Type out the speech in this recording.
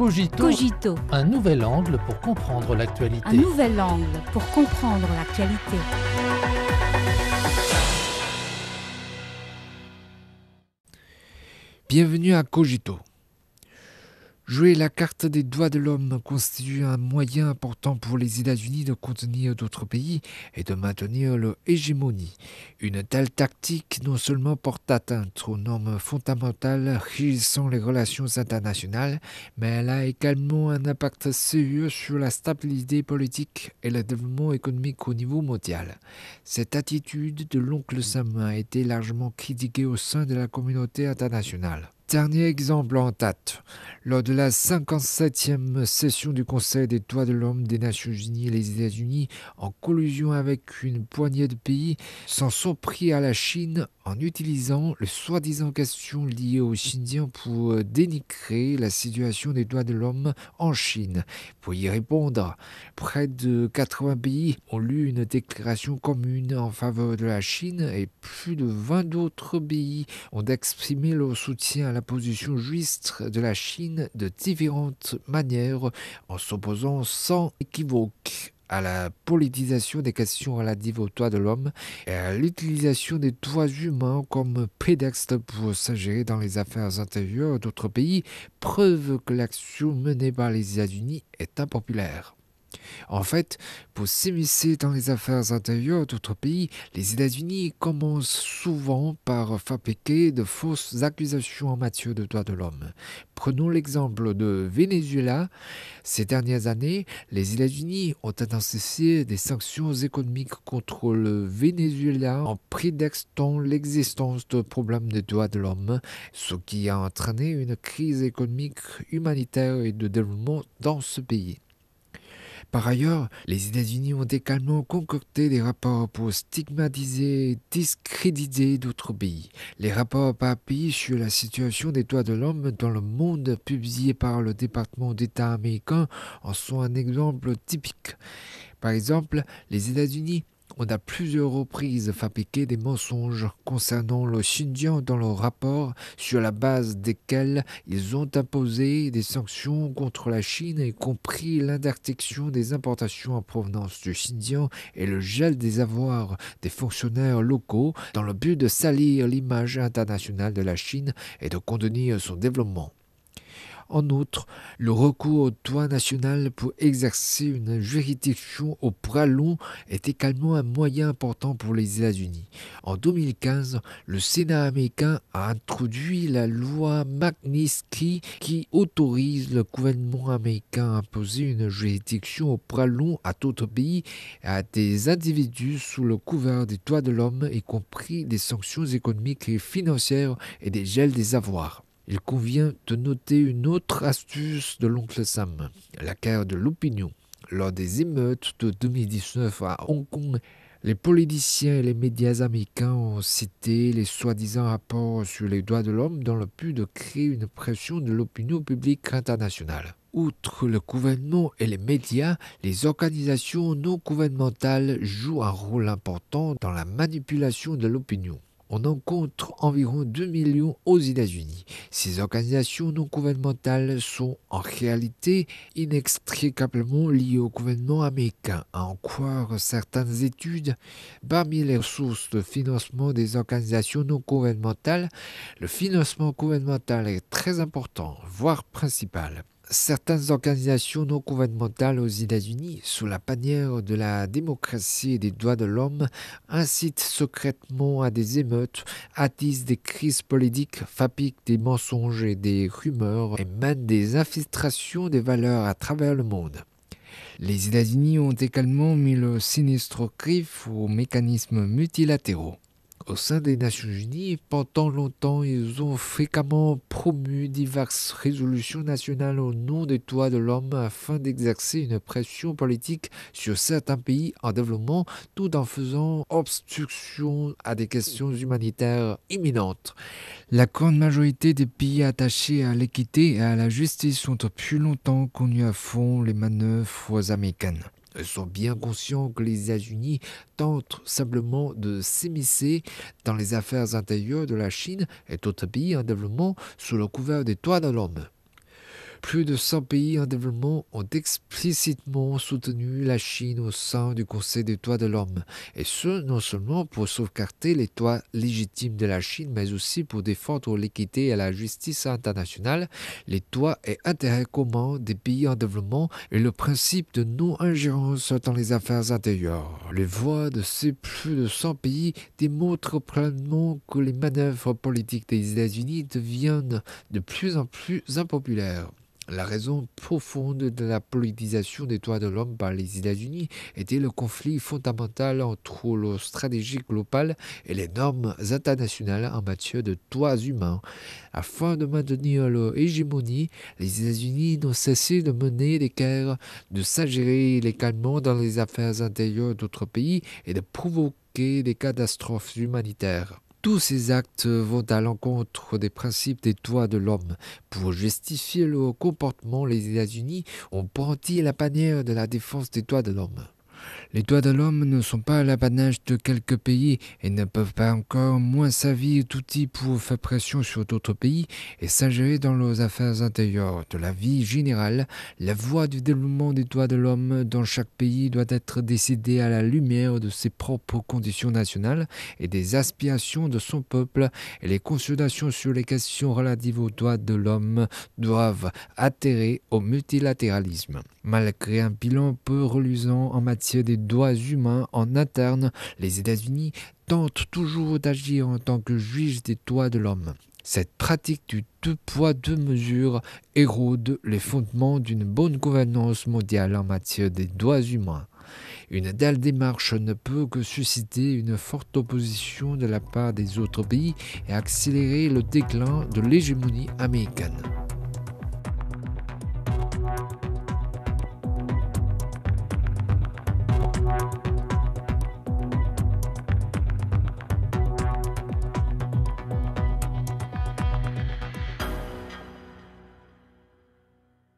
Cogito, Cogito. Un nouvel angle pour comprendre l'actualité. Un nouvel angle pour comprendre l'actualité. Bienvenue à Cogito. Jouer la carte des doigts de l'homme constitue un moyen important pour les États-Unis de contenir d'autres pays et de maintenir leur hégémonie. Une telle tactique non seulement porte atteinte aux normes fondamentales régissant les relations internationales, mais elle a également un impact sérieux sur la stabilité politique et le développement économique au niveau mondial. Cette attitude de l'oncle Sam a été largement critiquée au sein de la communauté internationale. Dernier exemple en date. Lors de la 57e session du Conseil des droits de l'homme des Nations Unies, les États-Unis, en collusion avec une poignée de pays, s'en sont pris à la Chine en utilisant le soi-disant question liées aux Xinjiang pour euh, dénigrer la situation des droits de l'homme en Chine. Pour y répondre, près de 80 pays ont lu une déclaration commune en faveur de la Chine et plus de 20 d'autres pays ont exprimé leur soutien à la position juste de la Chine de différentes manières en s'opposant sans équivoque à la politisation des questions relatives aux droits de l'homme et à l'utilisation des droits humains comme prétexte pour s'ingérer dans les affaires intérieures d'autres pays, preuve que l'action menée par les États-Unis est impopulaire. En fait, pour s'immiscer dans les affaires intérieures d'autres pays, les États-Unis commencent souvent par fabriquer de fausses accusations en matière de droits de l'homme. Prenons l'exemple de Venezuela. Ces dernières années, les États-Unis ont intensifié des sanctions économiques contre le Venezuela en prétextant l'existence de problèmes de droits de l'homme, ce qui a entraîné une crise économique, humanitaire et de développement dans ce pays. Par ailleurs, les États-Unis ont également concocté des rapports pour stigmatiser et discréditer d'autres pays. Les rapports par pays sur la situation des droits de l'homme dans le monde publiés par le département d'État américain en sont un exemple typique. Par exemple, les États-Unis on a plusieurs reprises fabriqué des mensonges concernant le Xinjiang dans leurs rapport sur la base desquels ils ont imposé des sanctions contre la Chine, y compris l'interdiction des importations en provenance du Xinjiang et le gel des avoirs des fonctionnaires locaux dans le but de salir l'image internationale de la Chine et de contenir son développement. En outre, le recours au droit national pour exercer une juridiction au pralon est également un moyen important pour les États-Unis. En 2015, le Sénat américain a introduit la loi Magnitsky qui autorise le gouvernement américain à imposer une juridiction au pralon à d'autres pays et à des individus sous le couvert des droits de l'homme, y compris des sanctions économiques et financières et des gels des avoirs il convient de noter une autre astuce de l'oncle Sam, la guerre de l'opinion. Lors des émeutes de 2019 à Hong Kong, les politiciens et les médias américains ont cité les soi-disant rapports sur les droits de l'homme dans le but de créer une pression de l'opinion publique internationale. Outre le gouvernement et les médias, les organisations non gouvernementales jouent un rôle important dans la manipulation de l'opinion on en compte environ 2 millions aux États-Unis. Ces organisations non gouvernementales sont en réalité inextricablement liées au gouvernement américain. À en croire certaines études, parmi les sources de financement des organisations non gouvernementales, le financement gouvernemental est très important, voire principal certaines organisations non gouvernementales aux États-Unis, sous la bannière de la démocratie et des droits de l'homme, incitent secrètement à des émeutes, attisent des crises politiques, fabriquent des mensonges et des rumeurs et mènent des infiltrations des valeurs à travers le monde. Les États-Unis ont également mis le sinistre griffe aux mécanismes multilatéraux. Au sein des Nations Unies, pendant longtemps, ils ont fréquemment promu diverses résolutions nationales au nom des droits de l'homme afin d'exercer une pression politique sur certains pays en développement tout en faisant obstruction à des questions humanitaires imminentes. La grande majorité des pays attachés à l'équité et à la justice ont depuis longtemps connu à fond les manœuvres américaines sont bien conscients que les États-Unis tentent simplement de s'immiscer dans les affaires intérieures de la Chine et d'autres pays en développement sous le couvert des toits de l'homme. Plus de 100 pays en développement ont explicitement soutenu la Chine au sein du Conseil des droits de l'homme, et ce, non seulement pour sauvegarder les droits légitimes de la Chine, mais aussi pour défendre l'équité et la justice internationale, les droits et intérêts communs des pays en développement et le principe de non-ingérence dans les affaires intérieures. Les voix de ces plus de 100 pays démontrent pleinement que les manœuvres politiques des États-Unis deviennent de plus en plus impopulaires. La raison profonde de la politisation des droits de l'homme par les États-Unis était le conflit fondamental entre leur stratégie globale et les normes internationales en matière de droits humains. Afin de maintenir leur hégémonie, les États-Unis n'ont cessé de mener des guerres, de s'ingérer légalement dans les affaires intérieures d'autres pays et de provoquer des catastrophes humanitaires. Tous ces actes vont à l'encontre des principes des droits de l'homme. Pour justifier le comportement, les États-Unis ont brandi la panière de la défense des droits de l'homme. Les droits de l'homme ne sont pas l'apanage de quelques pays et ne peuvent pas encore moins servir d'outils pour faire pression sur d'autres pays et s'ingérer dans leurs affaires intérieures. De la vie générale, la voie du développement des droits de l'homme dans chaque pays doit être décidée à la lumière de ses propres conditions nationales et des aspirations de son peuple et les consultations sur les questions relatives aux droits de l'homme doivent atterrer au multilatéralisme. Malgré un bilan peu reluisant en matière des droits humains en interne, les États-Unis tentent toujours d'agir en tant que juge des droits de l'homme. Cette pratique du deux poids, deux mesures érode les fondements d'une bonne gouvernance mondiale en matière des droits humains. Une telle démarche ne peut que susciter une forte opposition de la part des autres pays et accélérer le déclin de l'hégémonie américaine. you.